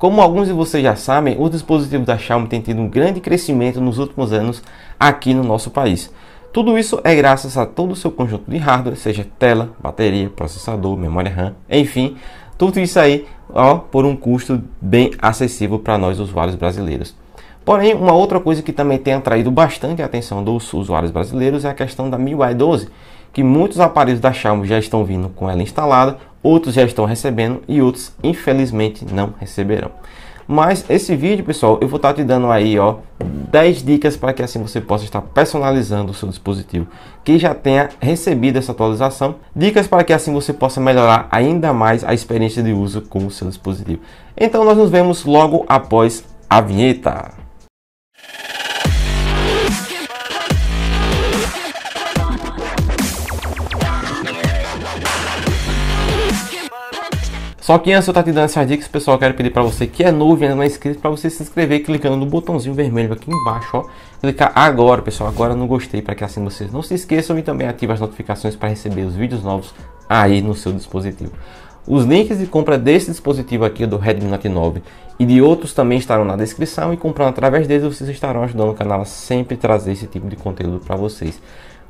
Como alguns de vocês já sabem, os dispositivos da Xiaomi têm tido um grande crescimento nos últimos anos aqui no nosso país. Tudo isso é graças a todo o seu conjunto de hardware, seja tela, bateria, processador, memória RAM, enfim, tudo isso aí ó, por um custo bem acessível para nós usuários brasileiros. Porém, uma outra coisa que também tem atraído bastante a atenção dos usuários brasileiros é a questão da MIUI 12, que muitos aparelhos da Xiaomi já estão vindo com ela instalada outros já estão recebendo e outros infelizmente não receberão. Mas esse vídeo, pessoal, eu vou estar te dando aí, ó, 10 dicas para que assim você possa estar personalizando o seu dispositivo que já tenha recebido essa atualização. Dicas para que assim você possa melhorar ainda mais a experiência de uso com o seu dispositivo. Então nós nos vemos logo após a vinheta. Só que antes eu estar te dando essas dicas, pessoal, quero pedir para você que é novo e ainda não é inscrito, para você se inscrever clicando no botãozinho vermelho aqui embaixo, ó. Clicar agora, pessoal, agora no gostei, para que assim vocês não se esqueçam e também ative as notificações para receber os vídeos novos aí no seu dispositivo. Os links de compra desse dispositivo aqui, do Redmi Note 9 e de outros também estarão na descrição e comprando através deles vocês estarão ajudando o canal a sempre trazer esse tipo de conteúdo para vocês.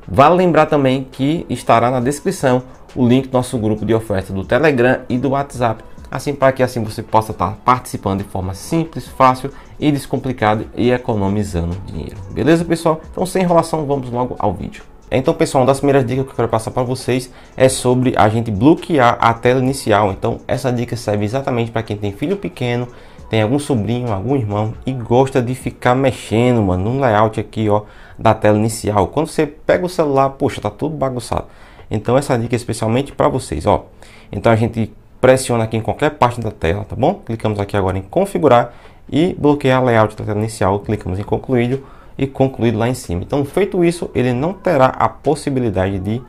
Vale lembrar também que estará na descrição o link do nosso grupo de oferta do Telegram e do WhatsApp, assim para que assim você possa estar participando de forma simples, fácil e descomplicada e economizando dinheiro. Beleza, pessoal? Então, sem enrolação, vamos logo ao vídeo. Então, pessoal, uma das primeiras dicas que eu quero passar para vocês é sobre a gente bloquear a tela inicial. Então, essa dica serve exatamente para quem tem filho pequeno, tem algum sobrinho, algum irmão e gosta de ficar mexendo, mano, no layout aqui, ó, da tela inicial. Quando você pega o celular, poxa, tá tudo bagunçado. Então essa dica é especialmente para vocês, ó. Então a gente pressiona aqui em qualquer parte da tela, tá bom? Clicamos aqui agora em configurar e bloquear layout da tela inicial, clicamos em concluído e concluído lá em cima. Então feito isso, ele não terá a possibilidade de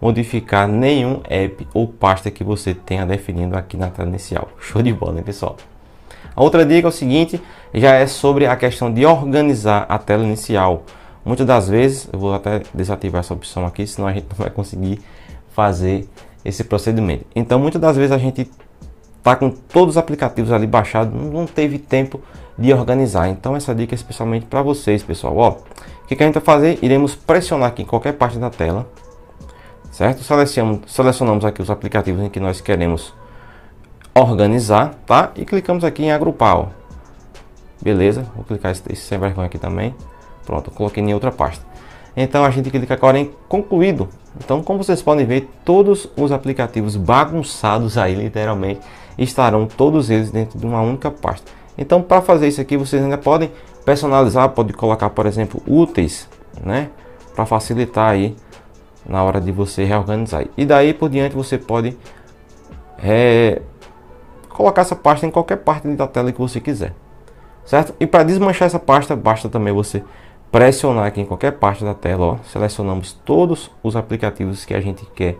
modificar nenhum app ou pasta que você tenha definindo aqui na tela inicial. Show de bola, né, pessoal? A outra dica é o seguinte, já é sobre a questão de organizar a tela inicial. Muitas das vezes, eu vou até desativar essa opção aqui, senão a gente não vai conseguir fazer esse procedimento. Então, muitas das vezes a gente tá com todos os aplicativos ali baixados, não teve tempo de organizar. Então, essa dica é especialmente para vocês, pessoal. Ó, o que, que a gente vai fazer? Iremos pressionar aqui em qualquer parte da tela, certo? Selecionamos, selecionamos aqui os aplicativos em que nós queremos organizar, tá? E clicamos aqui em agrupar, ó. Beleza, vou clicar esse, esse sem vergonha aqui também. Pronto, coloquei em outra pasta. Então a gente clica agora em concluído. Então, como vocês podem ver, todos os aplicativos bagunçados aí, literalmente, estarão todos eles dentro de uma única pasta. Então, para fazer isso aqui, vocês ainda podem personalizar, pode colocar, por exemplo, úteis, né? Para facilitar aí na hora de você reorganizar. E daí por diante você pode é, colocar essa pasta em qualquer parte da tela que você quiser, certo? E para desmanchar essa pasta, basta também você pressionar aqui em qualquer parte da tela, ó, selecionamos todos os aplicativos que a gente quer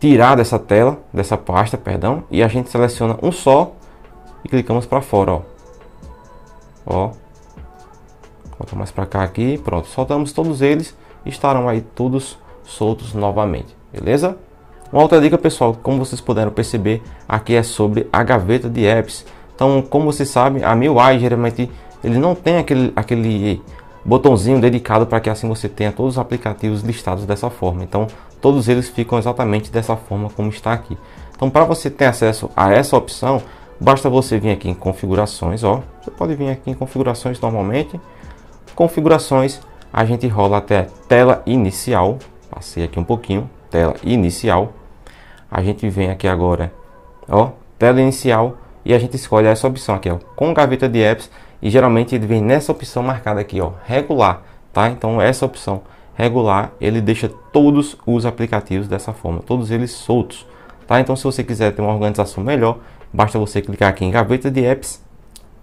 tirar dessa tela, dessa pasta, perdão, e a gente seleciona um só e clicamos para fora, ó. Ó. volta mais para cá aqui, pronto. Soltamos todos eles, estarão aí todos soltos novamente, beleza? Uma outra dica, pessoal, como vocês puderam perceber, aqui é sobre a gaveta de apps. Então, como vocês sabem, a MIUI geralmente ele não tem aquele, aquele botãozinho dedicado para que assim você tenha todos os aplicativos listados dessa forma. Então, todos eles ficam exatamente dessa forma como está aqui. Então, para você ter acesso a essa opção, basta você vir aqui em configurações, ó. Você pode vir aqui em configurações normalmente. Configurações, a gente rola até tela inicial. Passei aqui um pouquinho, tela inicial. A gente vem aqui agora, ó, tela inicial e a gente escolhe essa opção aqui, ó, com gaveta de apps e geralmente ele vem nessa opção marcada aqui, ó, regular, tá? Então essa opção regular, ele deixa todos os aplicativos dessa forma, todos eles soltos, tá? Então se você quiser ter uma organização melhor, basta você clicar aqui em gaveta de apps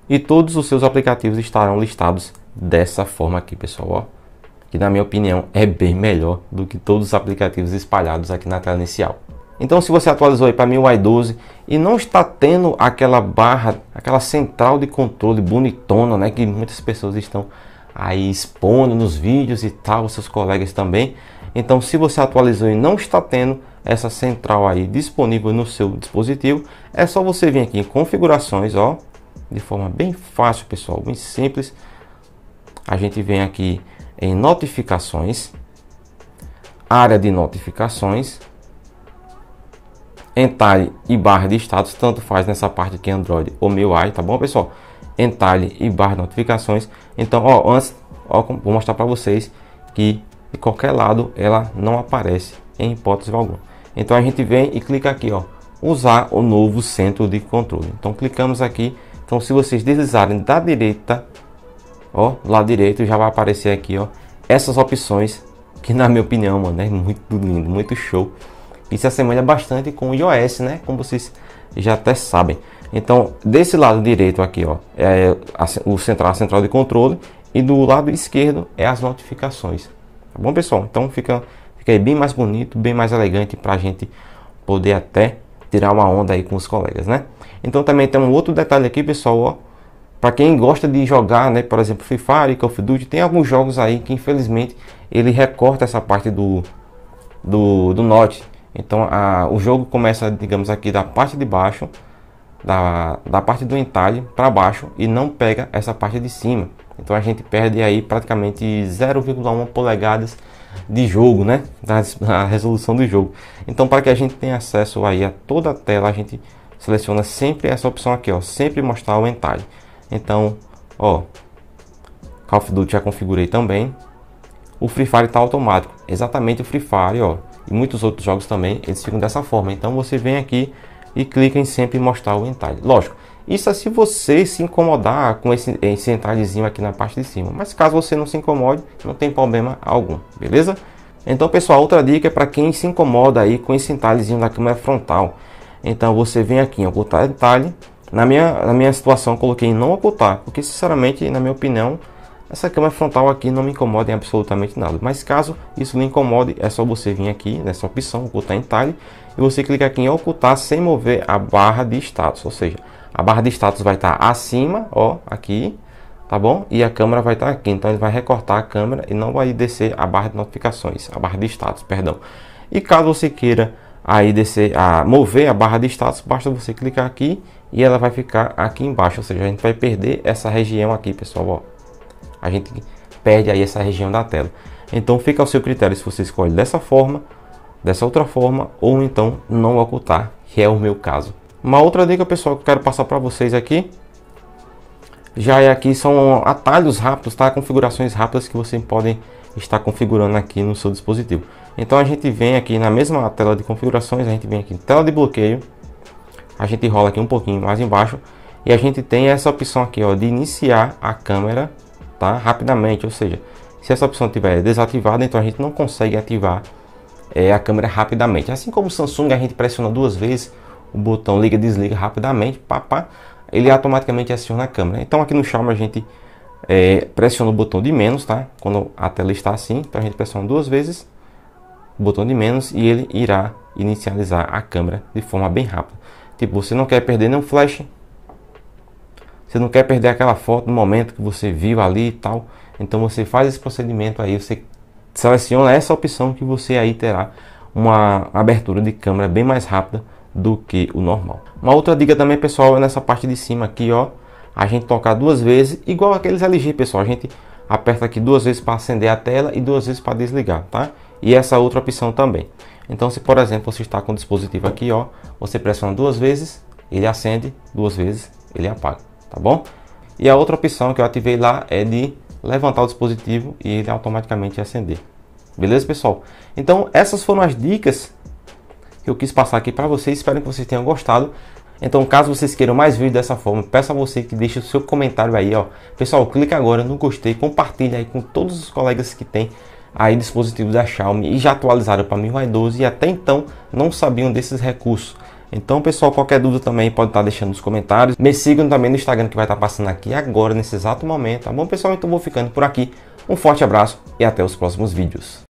e todos os seus aplicativos estarão listados dessa forma aqui, pessoal, ó. Que na minha opinião é bem melhor do que todos os aplicativos espalhados aqui na tela inicial. Então, se você atualizou para MIUI 12 e não está tendo aquela barra, aquela central de controle bonitona, né, que muitas pessoas estão aí expondo nos vídeos e tal, seus colegas também. Então, se você atualizou e não está tendo essa central aí disponível no seu dispositivo, é só você vir aqui em configurações, ó, de forma bem fácil, pessoal, bem simples. A gente vem aqui em notificações, área de notificações, entalhe e barra de status, tanto faz nessa parte aqui Android ou MIUI, tá bom, pessoal? Entalhe e barra de notificações. Então, ó, antes, ó, vou mostrar para vocês que de qualquer lado ela não aparece em hipótese alguma. Então a gente vem e clica aqui, ó, usar o novo centro de controle. Então clicamos aqui. Então se vocês deslizarem da direita, ó, lá direito já vai aparecer aqui, ó, essas opções que na minha opinião, mano, é muito lindo, muito show que se assemelha bastante com o iOS, né? Como vocês já até sabem. Então, desse lado direito aqui, ó, é a, o central, a central de controle, e do lado esquerdo é as notificações. Tá bom, pessoal? Então fica, fica bem mais bonito, bem mais elegante para a gente poder até tirar uma onda aí com os colegas, né? Então também tem um outro detalhe aqui, pessoal, ó, para quem gosta de jogar, né, por exemplo, Free Fire, Call of Duty, tem alguns jogos aí que infelizmente ele recorta essa parte do do, do note, então a, o jogo começa, digamos aqui, da parte de baixo, da, da parte do entalhe para baixo e não pega essa parte de cima. Então a gente perde aí praticamente 0,1 polegadas de jogo, né? Da, da, resolução do jogo. Então para que a gente tenha acesso aí a toda a tela, a gente seleciona sempre essa opção aqui, ó, sempre mostrar o entalhe. Então, ó, Call of Duty já configurei também. O Free Fire está automático. Exatamente o Free Fire, ó e muitos outros jogos também, eles ficam dessa forma. Então você vem aqui e clica em sempre mostrar o entalhe. Lógico, isso é se você se incomodar com esse, esse entalhezinho aqui na parte de cima. Mas caso você não se incomode, não tem problema algum, beleza? Então pessoal, outra dica é para quem se incomoda aí com esse entalhezinho da câmera frontal. Então você vem aqui em ocultar entalhe. Na minha, na minha situação coloquei em não ocultar, porque sinceramente na minha opinião essa câmera frontal aqui não me incomoda em absolutamente nada, mas caso isso lhe incomode, é só você vir aqui nessa opção, ocultar em tile, e você clicar aqui em ocultar sem mover a barra de status, ou seja, a barra de status vai estar acima, ó, aqui, tá bom? E a câmera vai estar aqui, então ele vai recortar a câmera e não vai descer a barra de notificações, a barra de status, perdão. E caso você queira aí descer, a mover a barra de status, basta você clicar aqui e ela vai ficar aqui embaixo, ou seja, a gente vai perder essa região aqui, pessoal, ó a gente perde aí essa região da tela. Então fica ao seu critério se você escolhe dessa forma, dessa outra forma ou então não ocultar, que é o meu caso. Uma outra dica pessoal que eu quero passar para vocês aqui já é aqui são atalhos rápidos, tá? Configurações rápidas que vocês podem estar configurando aqui no seu dispositivo. Então a gente vem aqui na mesma tela de configurações, a gente vem aqui em tela de bloqueio, a gente rola aqui um pouquinho mais embaixo e a gente tem essa opção aqui ó de iniciar a câmera tá? rapidamente. Ou seja, se essa opção estiver desativada, então a gente não consegue ativar é, a câmera rapidamente. Assim como o Samsung, a gente pressiona duas vezes o botão liga desliga rapidamente, papá, ele automaticamente aciona a câmera. Então aqui no Xiaomi a gente é, pressiona o botão de menos, tá? Quando a tela está assim, então a gente pressiona duas vezes o botão de menos e ele irá inicializar a câmera de forma bem rápida. Tipo, você não quer perder nenhum flash, você não quer perder aquela foto no momento que você viu ali e tal. Então você faz esse procedimento aí, você seleciona essa opção que você aí terá uma abertura de câmera bem mais rápida do que o normal. Uma outra dica também, pessoal, é nessa parte de cima aqui, ó. A gente tocar duas vezes, igual aqueles LG, pessoal. A gente aperta aqui duas vezes para acender a tela e duas vezes para desligar, tá? E essa outra opção também. Então, se por exemplo você está com o dispositivo aqui, ó, você pressiona duas vezes, ele acende, duas vezes ele apaga tá bom? E a outra opção que eu ativei lá é de levantar o dispositivo e ele automaticamente acender. Beleza, pessoal? Então, essas foram as dicas que eu quis passar aqui para vocês. Espero que vocês tenham gostado. Então, caso vocês queiram mais vídeos dessa forma, peço a você que deixe o seu comentário aí, ó. Pessoal, clica agora no gostei, compartilha aí com todos os colegas que têm aí dispositivos da Xiaomi e já atualizaram para MIUI 12 e até então não sabiam desses recursos. Então, pessoal, qualquer dúvida também pode estar deixando nos comentários. Me sigam também no Instagram que vai estar passando aqui agora, nesse exato momento, tá bom, pessoal? Então, vou ficando por aqui. Um forte abraço e até os próximos vídeos.